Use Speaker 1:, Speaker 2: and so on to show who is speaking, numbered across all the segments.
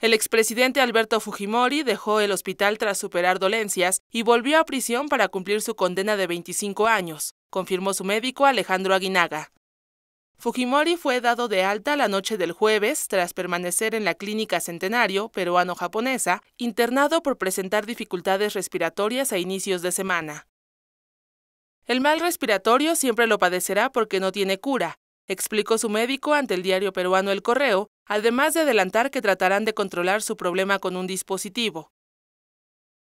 Speaker 1: El expresidente Alberto Fujimori dejó el hospital tras superar dolencias y volvió a prisión para cumplir su condena de 25 años, confirmó su médico Alejandro Aguinaga. Fujimori fue dado de alta la noche del jueves tras permanecer en la clínica Centenario peruano-japonesa, internado por presentar dificultades respiratorias a inicios de semana. El mal respiratorio siempre lo padecerá porque no tiene cura, explicó su médico ante el diario peruano El Correo, además de adelantar que tratarán de controlar su problema con un dispositivo.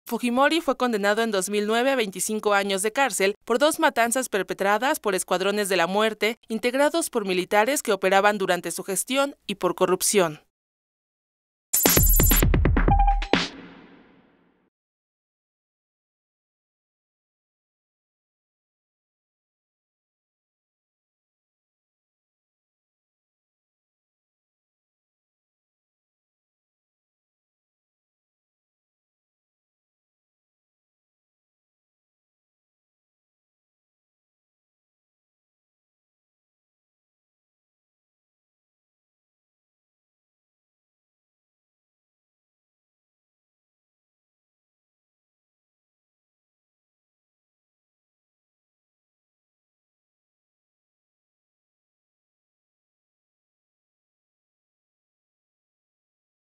Speaker 1: Fujimori fue condenado en 2009 a 25 años de cárcel por dos matanzas perpetradas por escuadrones de la muerte integrados por militares que operaban durante su gestión y por corrupción.